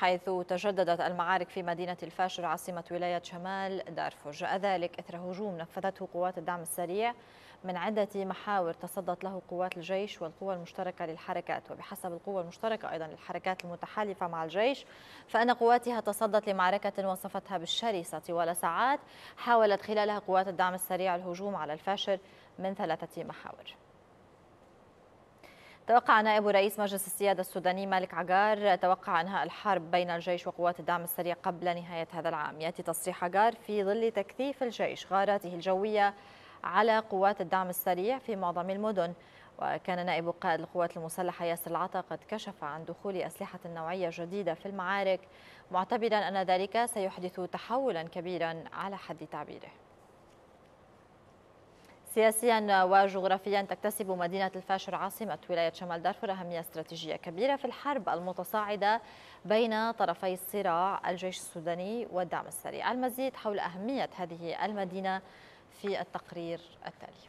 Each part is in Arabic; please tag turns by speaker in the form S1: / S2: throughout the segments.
S1: حيث تجددت المعارك في مدينة الفاشر عاصمة ولاية شمال دارفور ذلك إثر هجوم نفذته قوات الدعم السريع من عدة محاور تصدت له قوات الجيش والقوى المشتركة للحركات وبحسب القوى المشتركة أيضا للحركات المتحالفة مع الجيش فإن قواتها تصدت لمعركة وصفتها بالشرسة طوال ساعات حاولت خلالها قوات الدعم السريع الهجوم على الفاشر من ثلاثة محاور توقع نائب رئيس مجلس السيادة السوداني مالك عقار توقع إنهاء الحرب بين الجيش وقوات الدعم السريع قبل نهاية هذا العام يأتي تصريح عقار في ظل تكثيف الجيش غاراته الجوية على قوات الدعم السريع في معظم المدن وكان نائب قائد القوات المسلحة ياسر العطا قد كشف عن دخول أسلحة نوعية جديدة في المعارك معتبرا أن ذلك سيحدث تحولا كبيرا على حد تعبيره سياسيا وجغرافيا تكتسب مدينة الفاشر عاصمة ولاية شمال دارفور أهمية استراتيجية كبيرة في الحرب المتصاعدة بين طرفي الصراع الجيش السوداني والدعم السريع المزيد حول أهمية هذه المدينة في التقرير التالي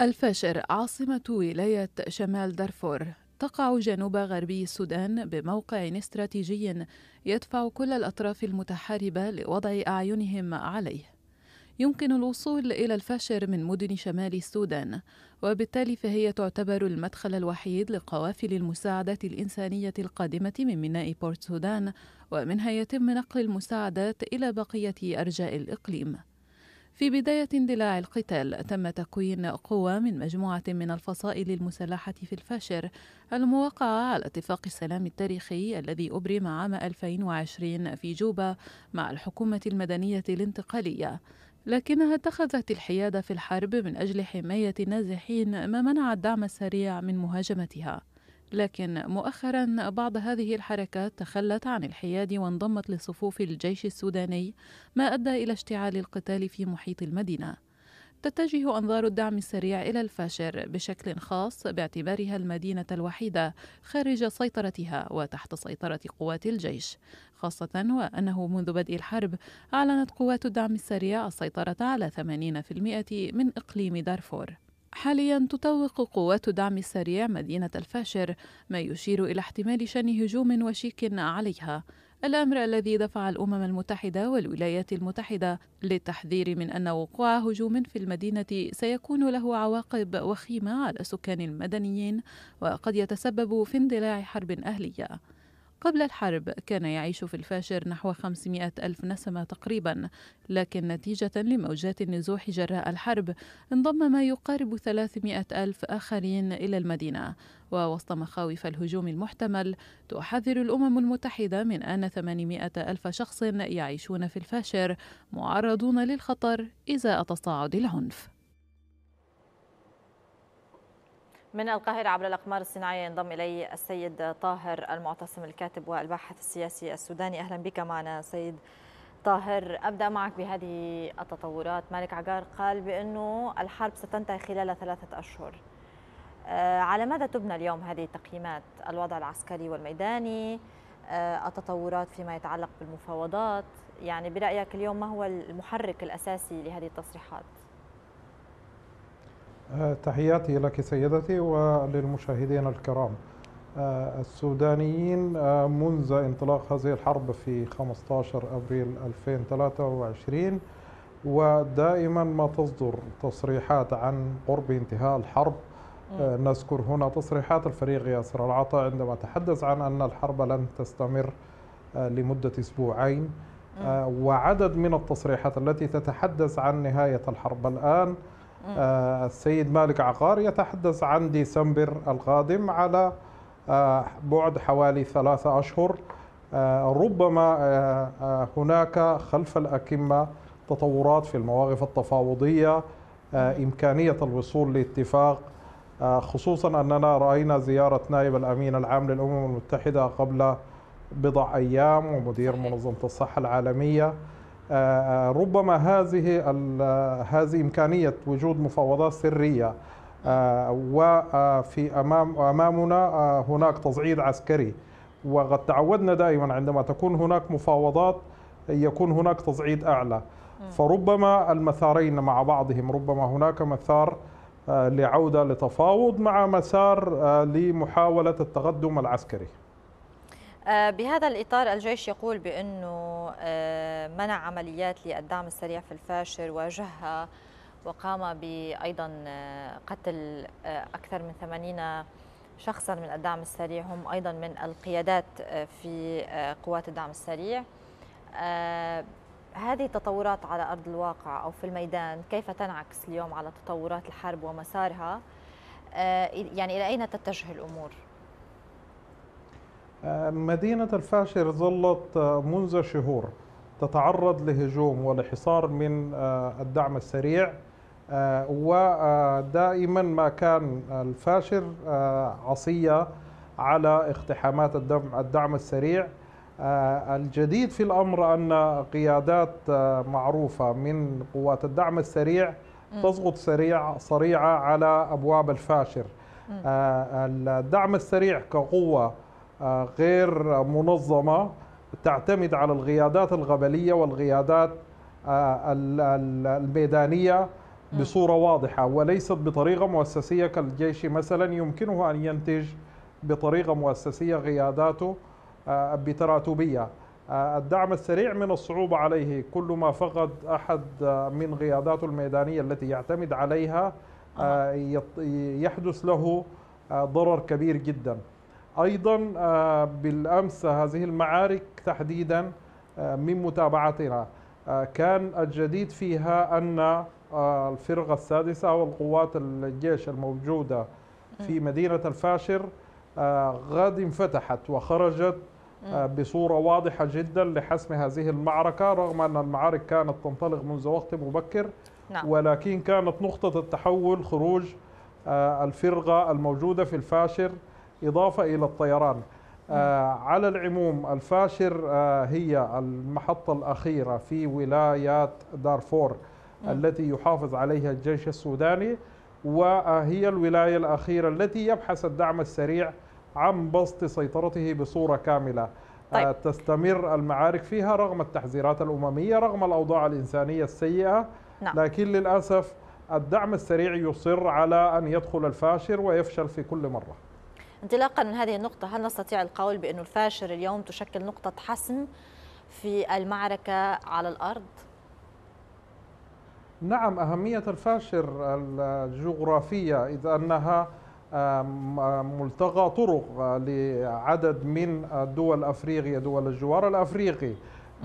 S2: الفاشر عاصمة ولاية شمال دارفور تقع جنوب غربي السودان بموقع استراتيجي يدفع كل الأطراف المتحاربة لوضع أعينهم عليه يمكن الوصول إلى الفاشر من مدن شمال السودان وبالتالي فهي تعتبر المدخل الوحيد لقوافل المساعدات الإنسانية القادمة من ميناء بورت سودان ومنها يتم نقل المساعدات إلى بقية أرجاء الإقليم في بداية اندلاع القتال تم تكوين قوى من مجموعة من الفصائل المسلحة في الفاشر الموقعة على اتفاق السلام التاريخي الذي أبرم عام 2020 في جوبا مع الحكومة المدنية الانتقالية لكنها اتخذت الحياد في الحرب من أجل حماية النازحين ما منع الدعم السريع من مهاجمتها لكن مؤخرا بعض هذه الحركات تخلت عن الحياد وانضمت لصفوف الجيش السوداني ما أدى إلى اشتعال القتال في محيط المدينة تتجه أنظار الدعم السريع إلى الفاشر بشكل خاص باعتبارها المدينة الوحيدة خارج سيطرتها وتحت سيطرة قوات الجيش خاصة وأنه منذ بدء الحرب أعلنت قوات الدعم السريع السيطرة على 80% من إقليم دارفور حاليا تطوق قوات الدعم السريع مدينة الفاشر ما يشير إلى احتمال شن هجوم وشيك عليها الأمر الذي دفع الأمم المتحدة والولايات المتحدة للتحذير من أن وقوع هجوم في المدينة سيكون له عواقب وخيمة على السكان المدنيين وقد يتسبب في اندلاع حرب أهلية قبل الحرب كان يعيش في الفاشر نحو 500 ألف نسمة تقريبا لكن نتيجة لموجات النزوح جراء الحرب انضم ما يقارب 300 ألف آخرين إلى المدينة ووسط مخاوف الهجوم المحتمل تحذر الأمم المتحدة من أن 800 ألف شخص يعيشون في الفاشر معرضون للخطر إزاء تصاعد العنف
S1: من القاهرة عبر الأقمار الصناعية ينضم إلي السيد طاهر المعتصم الكاتب والباحث السياسي السوداني أهلا بك معنا سيد طاهر أبدأ معك بهذه التطورات مالك عقار قال بأنه الحرب ستنتهي خلال ثلاثة أشهر آه، على ماذا تبنى اليوم هذه التقييمات الوضع العسكري والميداني آه، التطورات فيما يتعلق بالمفاوضات يعني برأيك اليوم ما هو المحرك الأساسي لهذه التصريحات
S3: آه، تحياتي لك سيدتي وللمشاهدين الكرام آه، السودانيين آه، منذ انطلاق هذه الحرب في 15 أبريل 2023 ودائما ما تصدر تصريحات عن قرب انتهاء الحرب نذكر هنا تصريحات الفريق ياسر العطا عندما تحدث عن أن الحرب لن تستمر لمدة أسبوعين وعدد من التصريحات التي تتحدث عن نهاية الحرب الآن آه، السيد مالك عقار يتحدث عن ديسمبر القادم على آه، بعد حوالي ثلاثة أشهر آه، ربما هناك خلف الأكمة تطورات في المواقف التفاوضية إمكانية الوصول لاتفاق خصوصا أننا رأينا زيارة نائب الأمين العام للأمم المتحدة قبل بضع أيام ومدير منظمة الصحة العالمية آه، آه، ربما هذه آه، هذه إمكانية وجود مفاوضات سرية وفي أمام أمامنا هناك تصعيد عسكري وقد تعودنا دائما عندما تكون هناك مفاوضات يكون هناك تصعيد أعلى فربما المسارين مع بعضهم ربما هناك مسار لعودة لتفاوض مع مسار لمحاولة التقدم العسكري
S1: بهذا الإطار الجيش يقول بأنه آه، منع عمليات للدعم السريع في الفاشر واجهها وقام بأيضا آه، قتل آه، أكثر من 80 شخصا من الدعم السريع هم أيضا من القيادات في قوات الدعم السريع هذه التطورات على أرض الواقع أو في الميدان كيف تنعكس اليوم على تطورات الحرب ومسارها يعني إلى أين تتجه الأمور؟
S3: مدينة الفاشر ظلت آه، منذ شهور تتعرض لهجوم ولحصار من آه، الدعم السريع آه، ودائما ما كان الفاشر عصية على اقتحامات الدعم الدعم السريع الجديد في الأمر أن قيادات معروفة من قوات الدعم السريع تضغط سريع صريعة على أبواب الفاشر الدعم السريع كقوة آه، غير منظمة تعتمد على القيادات الغبلية والقيادات آه، الميدانية بصورة واضحة وليست بطريقة مؤسسية كالجيش مثلا يمكنه أن ينتج بطريقة مؤسسية قياداته آه، بتراتبية الدعم السريع من الصعوبة عليه كل ما فقد أحد من قياداته الميدانية التي يعتمد عليها يحدث له ضرر كبير جداً أيضا آه، بالأمس هذه المعارك تحديدا آه، من متابعتنا آه، كان الجديد فيها أن الفرقة السادسة والقوات الجيش الموجودة في مدينة الفاشر غد انفتحت وخرجت بصورة واضحة جدا لحسم هذه المعركة رغم أن المعارك كانت تنطلق منذ وقت مبكر نعم. ولكن كانت نقطة التحول خروج الفرقة الموجودة في الفاشر إضافة إلى الطيران آه، على العموم الفاشر آه، هي المحطة الأخيرة في ولايات دارفور التي يحافظ عليها الجيش السوداني وهي الولاية الأخيرة التي يبحث الدعم السريع عن بسط سيطرته بصورة كاملة آه، طيب. تستمر المعارك فيها رغم التحذيرات الأممية رغم الأوضاع الإنسانية السيئة نعم. لكن للأسف الدعم السريع يصر على أن يدخل الفاشر ويفشل في كل مرة
S1: انطلاقا من هذه النقطة هل نستطيع القول بأن الفاشر اليوم تشكل نقطة حسم في المعركة على الأرض؟
S3: نعم أهمية الفاشر الجغرافية إذ أنها ملتقى طرق لعدد من دول أفريقيا دول الجوار الأفريقي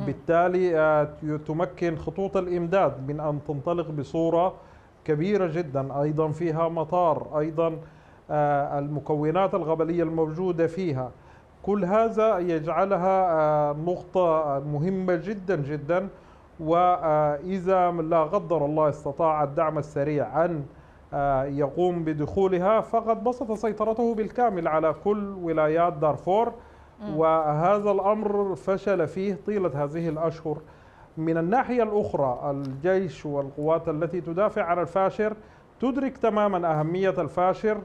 S3: بالتالي آه، تمكن خطوط الإمداد من أن تنطلق بصورة كبيرة جدا أيضا فيها مطار أيضا آه، المكونات الغبلية الموجودة فيها كل هذا يجعلها آه، نقطة آه، مهمة جدا جدا وإذا لا قدر الله استطاع الدعم السريع أن يقوم بدخولها فقد بسط سيطرته بالكامل على كل ولايات دارفور وهذا الأمر فشل فيه طيلة هذه الأشهر من الناحية الأخرى الجيش والقوات التي تدافع عن الفاشر تدرك تماما أهمية الفاشر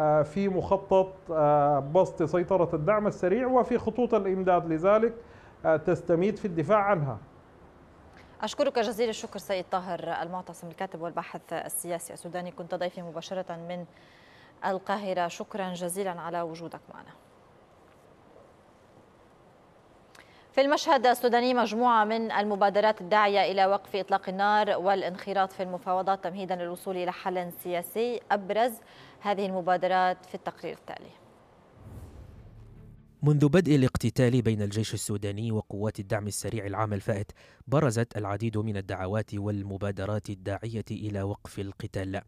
S3: آه، في مخطط آه، بسط سيطرة الدعم السريع وفي خطوط الإمداد لذلك آه، تستميت في الدفاع عنها
S1: أشكرك جزيل الشكر سيد طاهر المعتصم الكاتب والباحث السياسي السوداني كنت ضيفي مباشرة من القاهرة شكرا جزيلا على وجودك معنا في المشهد السوداني مجموعة من المبادرات الداعية إلى وقف إطلاق النار والانخراط في المفاوضات تمهيدا للوصول إلى حل سياسي أبرز هذه المبادرات في التقرير التالي
S4: منذ بدء الاقتتال بين الجيش السوداني وقوات الدعم السريع العام الفائت برزت العديد من الدعوات والمبادرات الداعية إلى وقف القتال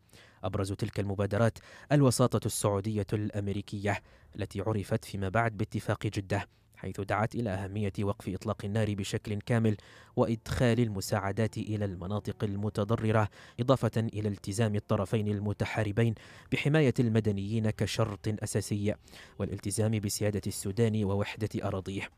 S4: أبرز تلك المبادرات الوساطة السعودية الأمريكية التي عرفت فيما بعد باتفاق جدة حيث دعت إلى أهمية وقف إطلاق النار بشكل كامل وإدخال المساعدات إلى المناطق المتضررة إضافة إلى التزام الطرفين المتحاربين بحماية المدنيين كشرط أساسي والالتزام بسيادة السودان ووحدة أراضيه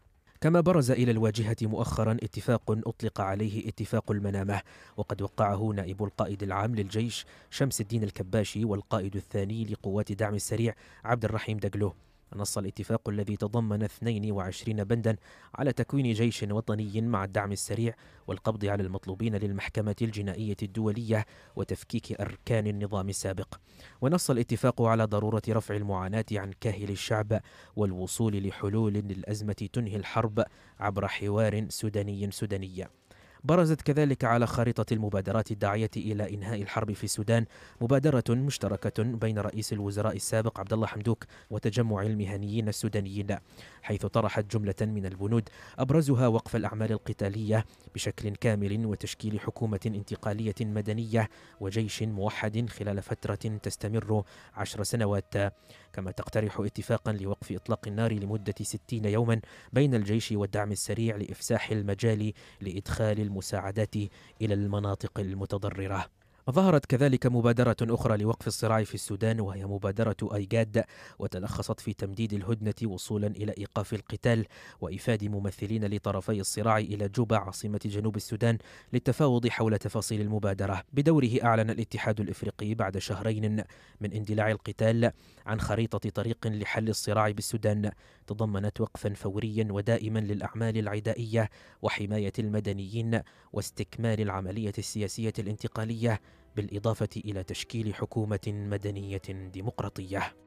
S4: كما برز إلى الواجهة مؤخرا اتفاق أطلق عليه اتفاق المنامة وقد وقعه نائب القائد العام للجيش شمس الدين الكباشي والقائد الثاني لقوات دعم السريع عبد الرحيم دجلو نص الاتفاق الذي تضمن 22 بندا على تكوين جيش وطني مع الدعم السريع والقبض على المطلوبين للمحكمة الجنائية الدولية وتفكيك أركان النظام السابق ونص الاتفاق على ضرورة رفع المعاناة عن كاهل الشعب والوصول لحلول للأزمة تنهي الحرب عبر حوار سوداني سوداني برزت كذلك على خريطة المبادرات الداعية إلى إنهاء الحرب في السودان مبادرة مشتركة بين رئيس الوزراء السابق عبد الله حمدوك وتجمع المهنيين السودانيين حيث طرحت جملة من البنود أبرزها وقف الأعمال القتالية بشكل كامل وتشكيل حكومة انتقالية مدنية وجيش موحد خلال فترة تستمر عشر سنوات كما تقترح اتفاقا لوقف إطلاق النار لمدة ستين يوما بين الجيش والدعم السريع لإفساح المجال لإدخال المساعدة إلى المناطق المتضررة ظهرت كذلك مبادرة أخرى لوقف الصراع في السودان وهي مبادرة أيجاد وتلخصت في تمديد الهدنة وصولا إلى إيقاف القتال وإفاد ممثلين لطرفي الصراع إلى جوبا عاصمة جنوب السودان للتفاوض حول تفاصيل المبادرة بدوره أعلن الاتحاد الإفريقي بعد شهرين من اندلاع القتال عن خريطة طريق لحل الصراع بالسودان تضمنت وقفا فوريا ودائما للأعمال العدائية وحماية المدنيين واستكمال العملية السياسية الانتقالية بالاضافه الى تشكيل حكومه مدنيه ديمقراطيه